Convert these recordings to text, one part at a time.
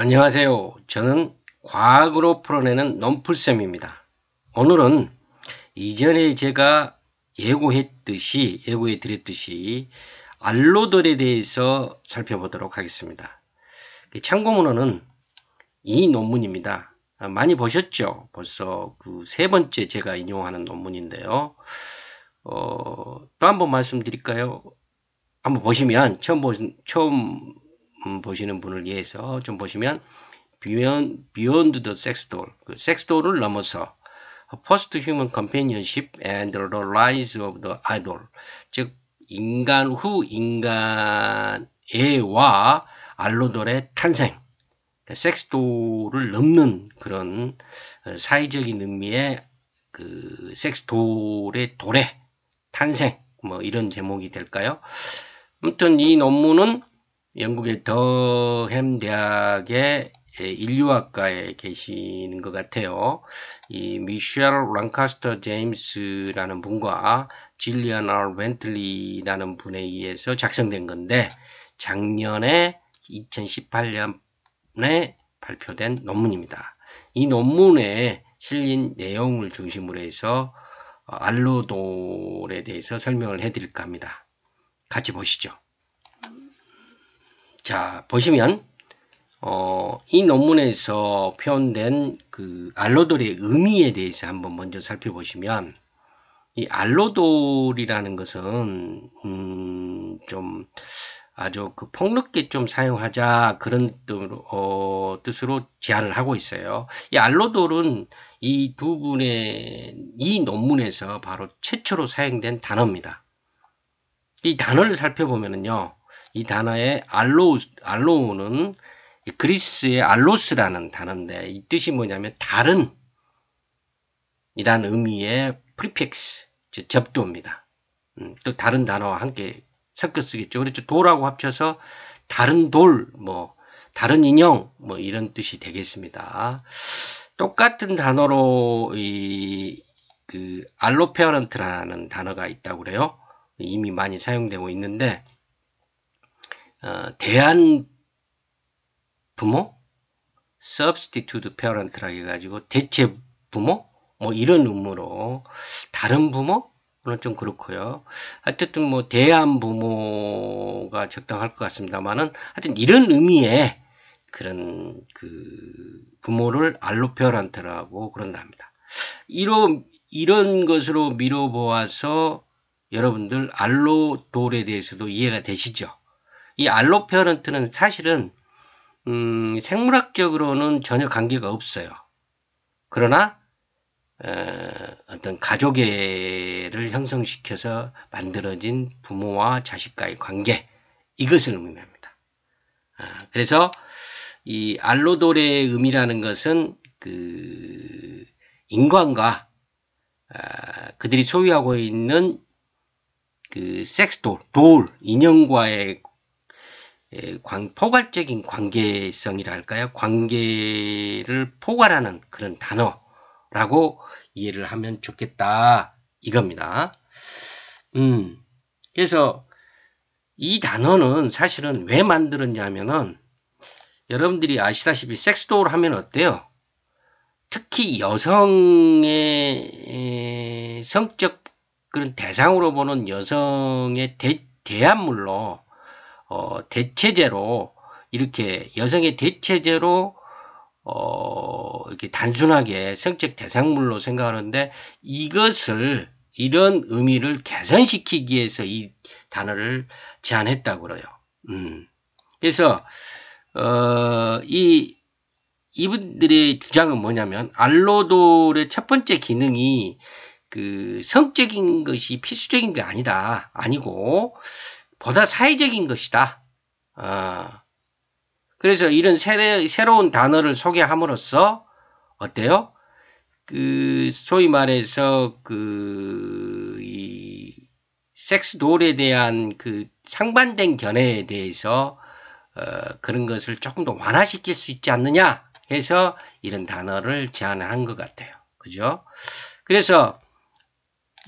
안녕하세요. 저는 과학으로 풀어내는 넘풀쌤입니다. 오늘은 이전에 제가 예고했듯이 예고해 드렸듯이 알로들에 대해서 살펴보도록 하겠습니다. 그 참고문헌은 이 논문입니다. 아, 많이 보셨죠? 벌써 그 세 번째 제가 인용하는 논문인데요. 어, 또한번 말씀드릴까요? 한번 보시면 처음 보신 처음 음, 보시는 분을 위해서 좀 보시면 Beyond, Beyond the Sex Doll, 그 섹스돌을 넘어서 First Human Companionship and the Rise of the Idol, 즉 인간 후 인간애와 알로돌의 탄생, 섹스도를 그러니까 넘는 그런 어, 사회적인 의미의 그 섹스돌의 도래, 탄생, 뭐 이런 제목이 될까요? 아무튼 이 논문은 영국의 더햄 대학의 예, 인류학과에 계시는 것 같아요. 이 미셸 랑카스터 제임스라는 분과 질리언 R. 웬틀리라는 분에 의해서 작성된 건데 작년에 2018년에 발표된 논문입니다. 이 논문에 실린 내용을 중심으로 해서 어, 알로돌에 대해서 설명을 해드릴까 합니다. 같이 보시죠. 자, 보시면 어, 이 논문에서 표현된 그 알로돌의 의미에 대해서 한번 먼저 살펴보시면 이 알로돌이라는 것은 음, 좀 아주 그 폭넓게 좀 사용하자 그런 뜻, 어, 뜻으로 제안을 하고 있어요. 이 알로돌은 이 두 분의 이 논문에서 바로 최초로 사용된 단어입니다. 이 단어를 살펴보면요. 이 단어의 알로 알로우는 그리스의 알로스라는 단어인데 이 뜻이 뭐냐면 다른 이라는 의미의 프리픽스 즉 접두입니다. 음, 또 다른 단어와 함께 섞여 쓰겠죠. 그렇죠. 돌하고 합쳐서 다른 돌, 뭐 다른 인형, 뭐 이런 뜻이 되겠습니다. 똑같은 단어로 이 그 알로페어런트라는 단어가 있다고 그래요. 이미 많이 사용되고 있는데 어, 대한 부모 substitute parent라 해가지고 대체 부모 뭐 이런 의무로 다른 부모 그건 좀 그렇고요. 하여튼 뭐 대한 부모가 적당할 것 같습니다만은 하여튼 이런 의미의 그런 그 부모를 알로페어란트라고 그런답니다. 이런 이런 것으로 미뤄보아서 여러분들 알로돌에 대해서도 이해가 되시죠? 이 알로페어런트는 사실은 음, 생물학적으로는 전혀 관계가 없어요. 그러나 어, 어떤 가족애를 형성시켜서 만들어진 부모와 자식과의 관계 이것을 의미합니다. 아, 그래서 이 알로도레의 의미라는 것은 그 인간과 아, 그들이 소유하고 있는 그 섹스 돌, 돌 인형과의 예, 광, 포괄적인 관계성이랄까요? 관계를 포괄하는 그런 단어라고 이해를 하면 좋겠다. 이겁니다. 음, 그래서 이 단어는 사실은 왜 만들었냐면은 여러분들이 아시다시피 섹스도를 하면 어때요? 특히 여성의 성적 그런 대상으로 보는 여성의 대, 대안물로 어, 대체제로 이렇게 여성의 대체제로 어, 이렇게 단순하게 성적 대상물로 생각하는데 이것을 이런 의미를 개선시키기 위해서 이 단어를 제안했다고 그래요. 음. 그래서 어, 이 이분들의 주장은 뭐냐면 알로돌의 첫 번째 기능이 그 성적인 것이 필수적인 게 아니다. 아니고 보다 사회적인 것이다. 아, 그래서 이런 새, 새로운 단어를 소개함으로써 어때요? 그 소위 말해서 그 이 섹스돌에 대한 그 상반된 견해에 대해서 어, 그런 것을 조금 더 완화시킬 수 있지 않느냐 해서 이런 단어를 제안한것 같아요. 그죠? 그래서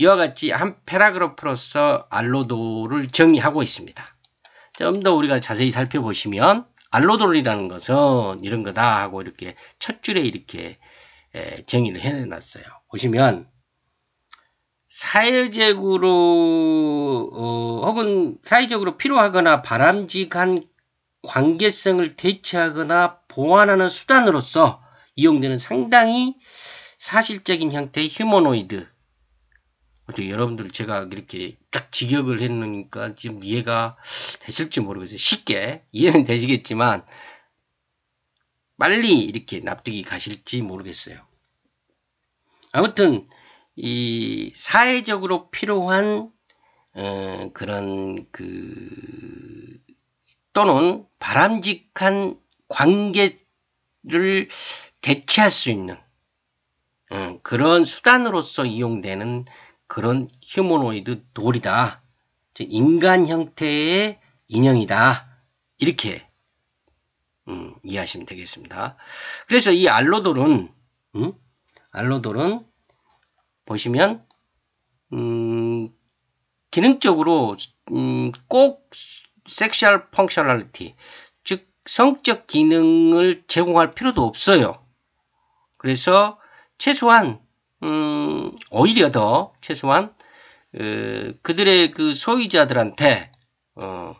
이와 같이 한패라그로프로서 알로도를 정의하고 있습니다. 좀 더 우리가 자세히 살펴보시면 알로도이라는 것은 이런 거다 하고 이렇게 첫 줄에 이렇게 정의를 해놨어요. 보시면 사회적으로 어, 혹은 사회적으로 필요하거나 바람직한 관계성을 대체하거나 보완하는 수단으로서 이용되는 상당히 사실적인 형태의 휴머노이드 어떻게 여러분들 제가 이렇게 쫙 직역을 했으니까 지금 이해가 되실지 모르겠어요. 쉽게 이해는 되시겠지만 빨리 이렇게 납득이 가실지 모르겠어요. 아무튼 이 사회적으로 필요한 어, 그런 그 또는 바람직한 관계를 대체할 수 있는 어, 그런 수단으로서 이용되는 그런 휴머노이드 돌이다. 인간 형태의 인형이다. 이렇게 음, 이해하시면 되겠습니다. 그래서 이 알로돌은 음? 알로돌은 보시면 음, 기능적으로 음, 꼭 섹슈얼 펑셔널리티 즉 성적 기능을 제공할 필요도 없어요. 그래서 최소한 음, 오히려 더 최소한 그, 그들의 그 소유자들한테 어,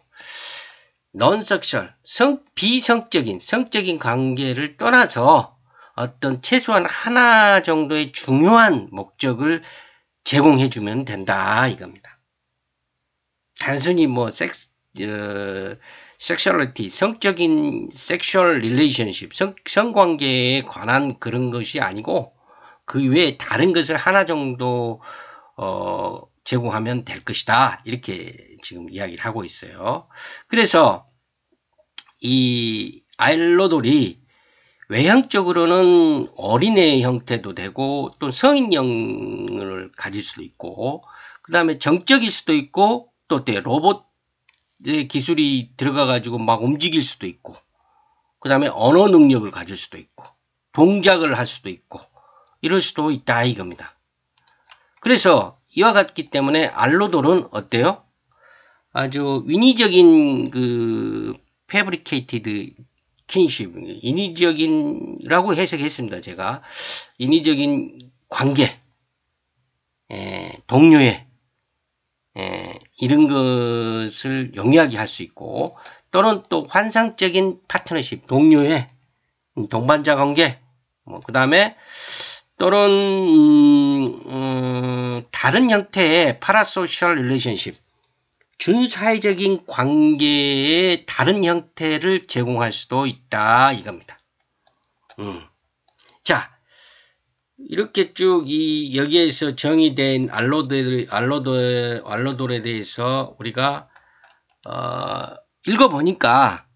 넌섹셜 성, 비성적인 성적인 관계를 떠나서 어떤 최소한 하나 정도의 중요한 목적을 제공해 주면 된다 이겁니다. 단순히 뭐 섹스 어, 섹슈얼리티 성적인 섹슈얼 릴레이션십 성관계에 관한 그런 것이 아니고 그 외에 다른 것을 하나 정도 어, 제공하면 될 것이다. 이렇게 지금 이야기를 하고 있어요. 그래서 이 알로돌이 외형적으로는 어린애 형태도 되고 또 성인형을 가질 수도 있고 그 다음에 정적일 수도 있고 또 로봇의 기술이 들어가 가지고 막 움직일 수도 있고 그 다음에 언어 능력을 가질 수도 있고 동작을 할 수도 있고 이럴 수도 있다 이겁니다. 그래서 이와 같기 때문에 알로돌은 어때요? 아주 인위적인 그 패브리케이티드 킨십, 인위적인라고 해석했습니다. 제가 인위적인 관계, 에, 예, 동료의 에, 예, 이런 것을 영리하게 할 수 있고 또는 또 환상적인 파트너십, 동료의 동반자 관계, 뭐그 다음에 또는 음, 음, 다른 형태의 파라소셜 릴레이션십 준사회적인 관계의 다른 형태를 제공할 수도 있다 이겁니다. 음. 자 이렇게 쭉 이 여기에서 정의된 알로드 알로드 알로돌에 대해서 우리가 어, 읽어보니까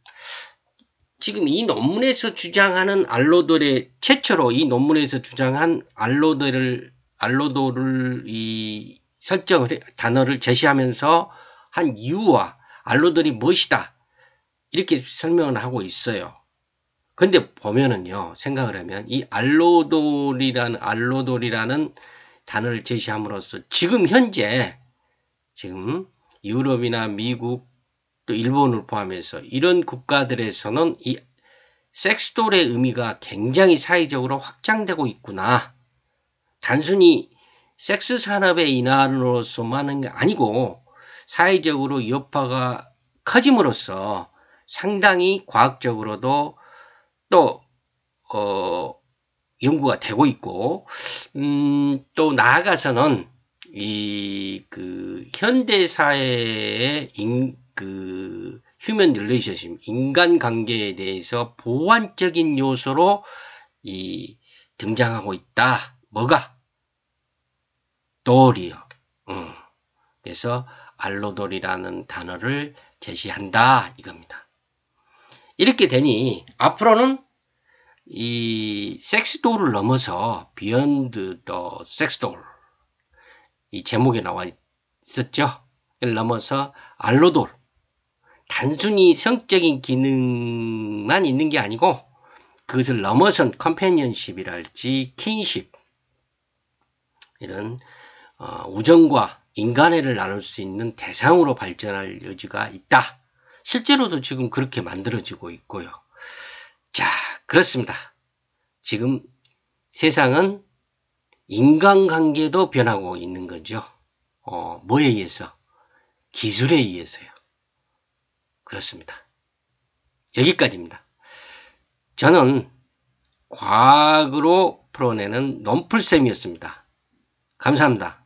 지금 이 논문에서 주장하는 알로돌의 최초로 이 논문에서 주장한 알로돌을 알로돌을 이 설정을 단어를 제시하면서 한 이유와 알로돌이 무엇이다 이렇게 설명을 하고 있어요. 근데 보면은요 생각을 하면 이 알로돌이라는 알로돌이라는 단어를 제시함으로써 지금 현재 지금 유럽이나 미국 또 일본을 포함해서 이런 국가들에서는 이 섹스돌의 의미가 굉장히 사회적으로 확장되고 있구나. 단순히 섹스 산업의 인하로서만 은게 아니고 사회적으로 여파가 커짐으로써 상당히 과학적으로도 또 어, 연구가 되고 있고 음, 또 나아가서는 이 그 현대 사회의 인, 그 휴면 릴레이션십 인간 관계에 대해서 보완적인 요소로 이 등장하고 있다. 뭐가? 돌이요. 음. 그래서 알로돌이라는 단어를 제시한다 이겁니다. 이렇게 되니 앞으로는 이 섹스돌을 넘어서 비언드더 섹스돌 이 제목에 나와 있었죠. 넘어서 알로돌 단순히 성적인 기능만 있는 게 아니고 그것을 넘어선 컴패니언십이랄지 킨십 이런 어, 우정과 인간애를 나눌 수 있는 대상으로 발전할 여지가 있다. 실제로도 지금 그렇게 만들어지고 있고요. 자, 그렇습니다. 지금 세상은 인간관계도 변하고 있는 거죠. 어, 뭐에 의해서? 기술에 의해서요. 그렇습니다. 여기까지입니다. 저는 과학으로 풀어내는 논풀쌤이었습니다. 감사합니다.